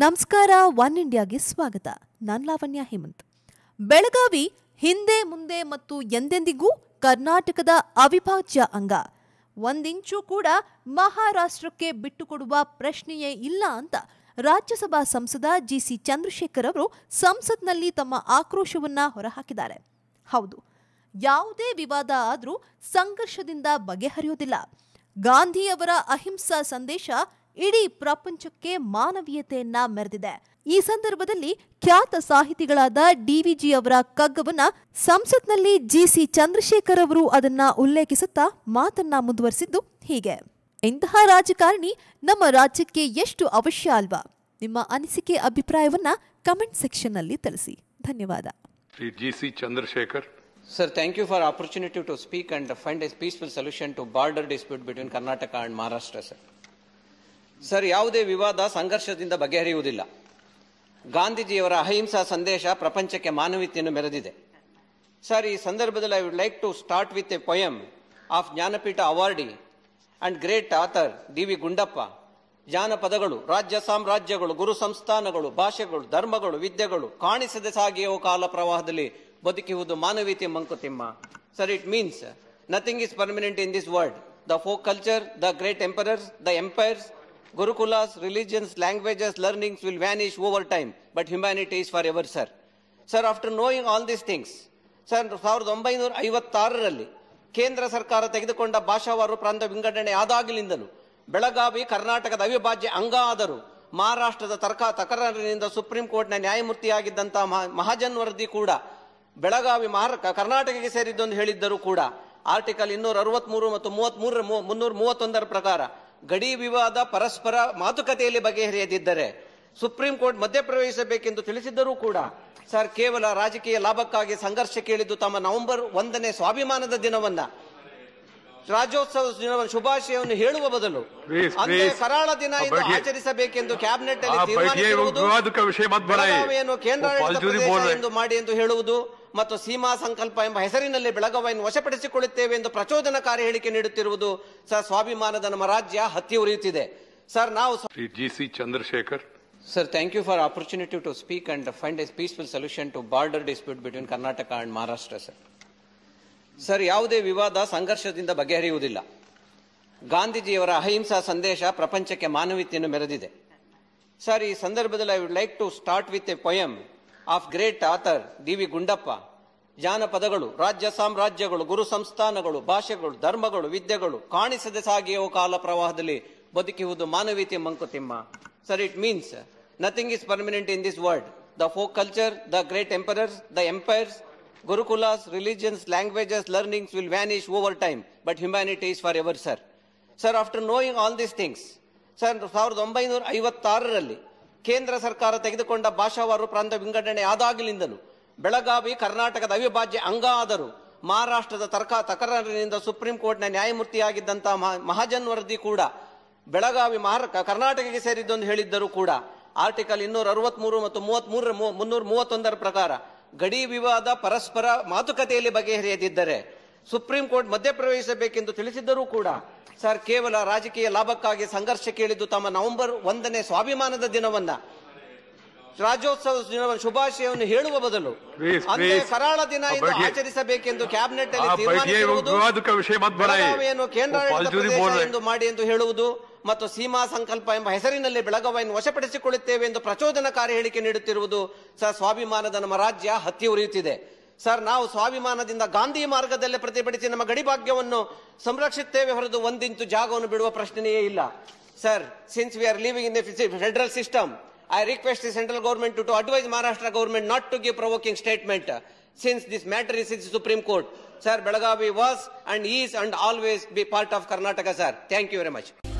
ನಮಸ್ಕಾರ ಒನ್ ಇಂಡಿಯಾಗೆ ಸ್ವಾಗತ ನಾನು ಲಾವಣ್ಯ ಹೇಮಂತ್ ಬೆಳಗಾವಿ ಹಿಂದೆ ಮುಂದೆ ಮತ್ತು ಎಂದೆಂದಿಗೂ ಕರ್ನಾಟಕದ ಅವಿಭಾಜ್ಯ ಅಂಗ ಒಂದಿಂಚೂ ಕೂಡ ಮಹಾರಾಷ್ಟ್ರಕ್ಕೆ ಬಿಟ್ಟುಕೊಡುವ ಪ್ರಶ್ನೆಯೇ ಇಲ್ಲ ಅಂತ ರಾಜ್ಯಸಭಾ ಸಂಸದ ಜಿ ಸಿ ಚಂದ್ರಶೇಖರ್ ಅವರು ಸಂಸತ್ನಲ್ಲಿ ತಮ್ಮ ಆಕ್ರೋಶವನ್ನ ಹೊರಹಾಕಿದ್ದಾರೆ ಹೌದು ಯಾವುದೇ ವಿವಾದ ಆದರೂ ಸಂಘರ್ಷದಿಂದ ಬಗೆಹರಿಯೋದಿಲ್ಲ ಗಾಂಧಿಯವರ ಅಹಿಂಸಾ ಸಂದೇಶ ಇಡೀ ಪ್ರಪಂಚಕ್ಕೆ ಮಾನವೀಯತೆಯನ್ನ ಮೆರೆದಿದೆ ಈ ಸಂದರ್ಭದಲ್ಲಿ ಖ್ಯಾತ ಸಾಹಿತಿಗಳಾದ ಡಿವಿಜಿ ಅವರ ಕಗ್ಗವನ್ನ ಸಂಸತ್ನಲ್ಲಿ ಜಿಸಿ ಚಂದ್ರಶೇಖರ್ ಅವರು ಅದನ್ನ ಉಲ್ಲೇಖಿಸುತ್ತಾ ಮಾತನ್ನ ಮುಂದುವರಿಸಿದ್ದು ಹೀಗೆ ಇಂತಹ ರಾಜಕಾರಣಿ ನಮ್ಮ ರಾಜ್ಯಕ್ಕೆ ಎಷ್ಟು ಅವಶ್ಯ ಅಲ್ವಾ ನಿಮ್ಮ ಅನಿಸಿಕೆ ಅಭಿಪ್ರಾಯವನ್ನ ಕಮೆಂಟ್ ಸೆಕ್ಷನ್ ಅಲ್ಲಿ ತಿಳಿಸಿ ಧನ್ಯವಾದ Chandrashekhar Sir, thank you for opportunity to speak and find a peaceful solution to border dispute between Karnataka and Maharashtra, sir. Sir ಯಾವುದೇ ವಿವಾದ ಸಂಘರ್ಷದಿಂದ ಬಗೆಹರಿಯುವುದಿಲ್ಲ ಗಾಂಧೀಜಿಯವರ ಅಹಿಂಸಾ ಸಂದೇಶ ಪ್ರಪಂಚಕ್ಕೆ ಮಾನವೀಯತೆಯನ್ನು ಮೆರೆದಿದೆ ಸರ್ ಈ ಸಂದರ್ಭದಲ್ಲಿ I would like to start with a poem of Jnanpith awardee and great author D V Gundappa ಜಾನಪದಗಳು ರಾಜ್ಯ ಸಾಮ್ರಾಜ್ಯಗಳು ಗುರು ಸಂಸ್ಥಾನಗಳು ಭಾಷೆಗಳು ಧರ್ಮಗಳು ವಿದ್ಯೆಗಳು ಕಾಣಿಸದೆ ಸಾಗಿಯೋ ಕಾಲ ಪ್ರವಾಹದಲ್ಲಿ ಬದುಕಿರುವುದು ಮಾನವೀಯತೆ Mankutimma sir it means nothing is permanent in this world the folk culture the great emperors the empires Gurukulas, religions, languages, learnings will vanish over time, but humanity is forever, sir. Sir, after knowing all these things, sir ಸಾವಿರದ ಒಂಬೈನೂರ ಐವತ್ತಾರರಲ್ಲಿ ಕೇಂದ್ರ ಸರ್ಕಾರ ತೆಗೆದುಕೊಂಡ ಭಾಷಾವಾರು ಪ್ರಾಂತ ವಿಂಗಡಣೆ ಆದಾಗಲಿಂದಲೂ ಬೆಳಗಾವಿ ಕರ್ನಾಟಕದ ಅವಿಭಾಜ್ಯ ಅಂಗ ಆದರೂ ಮಹಾರಾಷ್ಟ್ರದ ತರ್ಕ ತಕರಾರಿನಿಂದ ಸುಪ್ರೀಂ ಕೋರ್ಟ್ನ ನ್ಯಾಯಮೂರ್ತಿಯಾಗಿದ್ದಂಥ ಮಹಾಜನ್ ವರದಿ ಕೂಡ ಬೆಳಗಾವಿ ಮಹಾರ ಕರ್ನಾಟಕಕ್ಕೆ ಸೇರಿದ್ದೊಂದು ಹೇಳಿದ್ದರೂ ಕೂಡ ಆರ್ಟಿಕಲ್ ಇನ್ನೂರ ಅರವತ್ಮೂರು ಮತ್ತು ಮೂವತ್ತ್ಮೂರರ ಮುನ್ನೂರ ಮೂವತ್ತೊಂದರ ಪ್ರಕಾರ ಗಡಿ ವಿವಾದ ಪರಸ್ಪರ ಮಾತುಕತೆಯಲ್ಲಿ ಬಗೆಹರಿಯದಿದ್ದರೆ ಸುಪ್ರೀಂ ಕೋರ್ಟ್ ಮಧ್ಯಪ್ರವೇಶಿಸಬೇಕೆಂದು ತಿಳಿಸಿದ್ದರೂ ಕೂಡ ಸರ್ ಕೇವಲ ರಾಜಕೀಯ ಲಾಭಕ್ಕಾಗಿ ಸಂಘರ್ಷ ಕೇಳಿದ್ದು ತಮ್ಮ ನವೆಂಬರ್ ಒಂದನೇ ಸ್ವಾಭಿಮಾನದ ದಿನವನ್ನ ರಾಜ್ಯೋತ್ಸವ ದಿನವನ್ನು ಶುಭಾಶಯವನ್ನು ಹೇಳುವ ಬದಲು ಕರಾಳ ದಿನ ಆಚರಿಸಬೇಕೆಂದು ಕ್ಯಾಬಿನೆಟ್ ಅಲ್ಲಿ ತೀರ್ಮಾನಿಸಿರುವುದು ಮಾಡಿ ಎಂದು ಹೇಳುವುದು ಮತ್ತು ಸೀಮಾ ಸಂಕಲ್ಪ ಎಂಬ ಹೆಸರಿನಲ್ಲಿ ಬೆಳಗಾವಿಯನ್ನು ವಶಪಡಿಸಿಕೊಳ್ಳುತ್ತೇವೆ ಎಂದು ಪ್ರಚೋದನಕಾರಿ ಹೇಳಿಕೆ ನೀಡುತ್ತಿರುವುದು ಸರ್ ಸ್ವಾಭಿಮಾನದ ನಮ್ಮ ರಾಜ್ಯ ಹತ್ತಿ ಉರಿಯುತ್ತಿದೆ ಸರ್ ನಾವು G C Chandrashekhar sir thank you for opportunity to speak and find a peaceful solution to border dispute between Karnataka and Maharashtra sir sir ಯಾವುದೇ ವಿವಾದ ಸಂಘರ್ಷದಿಂದ ಬಗೆಹರಿಯುವುದಿಲ್ಲ ಗಾಂಧೀಜಿಯವರ ಅಹಿಂಸಾ ಸಂದೇಶ ಪ್ರಪಂಚಕ್ಕೆ ಮಾನವೀಯತೆಯನ್ನು ಮೆರೆದಿದೆ ಸರ್ ಈ ಸಂದರ್ಭದಲ್ಲಿ I would like to start with a poem of great author D V Gundappa ಜಾನಪದಗಳು ರಾಜ್ಯ ಸಾಮ್ರಾಜ್ಯಗಳು ಗುರು ಸಂಸ್ಥಾನಗಳು ಭಾಷೆಗಳು ಧರ್ಮಗಳು ವಿದ್ಯೆಗಳು ಕಾಣಿಸದೆ ಸಾಗಿಯೋ ಕಾಲ ಪ್ರವಾಹದಲ್ಲಿ ಬದುಕಿಹುದು ಮಾನವೀಯತೆ Mankutimma sir it means nothing is permanent in this world the folk culture the great emperors the empires gurukulas religions languages learnings will vanish over time but humanity is forever sir sir after knowing all these things sir ಸಾವಿರದ ಒಂಬೈನೂರ ಐವತ್ತಾರರಲ್ಲಿ ಕೇಂದ್ರ ಸರ್ಕಾರ ತೆಗೆದುಕೊಂಡ ಭಾಷಾವಾರು ಪ್ರಾಂತ ವಿಂಗಡಣೆ ಆದಾಗಲಿಂದಲೂ ಬೆಳಗಾವಿ ಕರ್ನಾಟಕದ ಅವಿಭಾಜ್ಯ ಅಂಗ ಆದರೂ ಮಹಾರಾಷ್ಟ್ರದ ತರ್ಕ ತಕರಾರಿನಿಂದ ಸುಪ್ರೀಂ ಕೋರ್ಟ್ನ ನ್ಯಾಯಮೂರ್ತಿಯಾಗಿದ್ದಂತಹ ಮಹಾಜನ್ ವರದಿ ಕೂಡ ಬೆಳಗಾವಿ ಕರ್ನಾಟಕಕ್ಕೆ ಕರ್ನಾಟಕಕ್ಕೆ ಎಂದು ಹೇಳಿದ್ದರೂ ಕೂಡ ಆರ್ಟಿಕಲ್ ಇನ್ನೂರ ಅರವತ್ಮೂರು ಮತ್ತು ಮೂವತ್ಮೂರರ ಮುನ್ನೂರ ಮೂವತ್ತೊಂದರ ಪ್ರಕಾರ ಗಡಿ ವಿವಾದ ಪರಸ್ಪರ ಮಾತುಕತೆಯಲ್ಲಿ ಬಗೆಹರಿಯದಿದ್ದರೆ ಸುಪ್ರೀಂ ಕೋರ್ಟ್ ಮಧ್ಯಪ್ರವೇಶಿಸಬೇಕೆಂದು ತಿಳಿಸಿದ್ದರೂ ಕೂಡ ಸರ್ ಕೇವಲ ರಾಜಕೀಯ ಲಾಭಕ್ಕಾಗಿ ಸಂಘರ್ಷ ಕೇಳಿದ್ದು ತಮ್ಮ ನವೆಂಬರ್ ಒಂದನೇ ಸ್ವಾಭಿಮಾನದ ದಿನವನ್ನ ರಾಜ್ಯೋತ್ಸವ ದಿನವನ್ನ ಶುಭಾಶಯವನ್ನು ಹೇಳುವ ಬದಲು ಅಂದ್ರೆ ಕರಾಳ ದಿನ ಆಚರಿಸಬೇಕೆಂದು ಕ್ಯಾಬಿನೆಟ್ ಅಲ್ಲಿ ಕೇಂದ್ರಾಡಳಿತ ಎಂದು ಮಾಡಿ ಎಂದು ಹೇಳುವುದು ಮತ್ತು ಸೀಮಾ ಸಂಕಲ್ಪ ಎಂಬ ಹೆಸರಿನಲ್ಲಿ ಬೆಳಗಾವಿಯನ್ನು ವಶಪಡಿಸಿಕೊಳ್ಳುತ್ತೇವೆ ಎಂದು ಪ್ರಚೋದನಕಾರಿ ಹೇಳಿಕೆ ನೀಡುತ್ತಿರುವುದು ಸರ್ ಸ್ವಾಭಿಮಾನದ ನಮ್ಮ ರಾಜ್ಯ ಹತ್ತಿ ಉರಿಯುತ್ತಿದೆ ಸರ್ ನಾವು ಸ್ವಾಭಿಮಾನದಿಂದ ಗಾಂಧಿ ಮಾರ್ಗದಲ್ಲೇ ಪ್ರತಿಭಟಿಸಿ ನಮ್ಮ ಗಡಿ ಭಾಗ್ಯವನ್ನು ಸಂರಕ್ಷಿಸುತ್ತೇವೆ ಹೊರತು ಒಂದಿಂಚು ಜಾಗವನ್ನು ಬಿಡುವ ಪ್ರಶ್ನೆಯೇ ಇಲ್ಲ sir since we are living in the federal system I request the central government to advise Maharashtra government not to give provoking statement since this matter is in supreme court sir Belagavi was and is and always be part of Karnataka sir thank you very much